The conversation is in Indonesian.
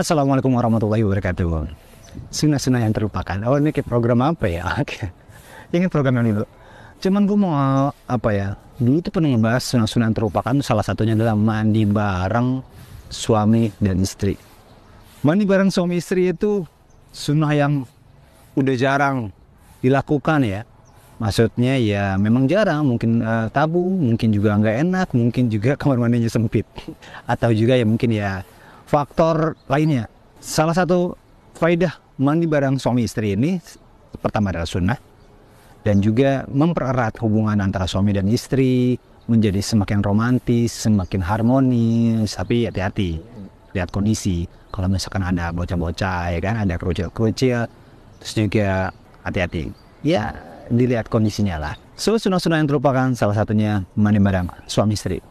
Assalamualaikum warahmatullahi wabarakatuh. Sunnah-sunnah yang terlupakan. Oh ini ke program apa ya? Oke. Ingat program yang dulu. Cuman gue mau apa ya? Dulu tuh pernah ngebahas sunnah-sunnah yang terlupakan. Salah satunya adalah mandi bareng suami dan istri. Mandi bareng suami istri itu sunnah yang udah jarang dilakukan ya. Maksudnya ya memang jarang, mungkin uh, tabu, mungkin juga nggak enak, mungkin juga kamar mandinya sempit, atau juga ya mungkin ya faktor lainnya. Salah satu faedah mandi bareng suami istri ini pertama adalah sunnah dan juga mempererat hubungan antara suami dan istri menjadi semakin romantis, semakin harmonis, tapi hati-hati lihat kondisi. Kalau misalkan ada bocah-bocah ya kan, ada kerucil-kerucil, terus juga hati-hati. Ya, dilihat kondisinya lah. So, sunnah-sunnah yang terupakan salah satunya mandi bareng suami istri.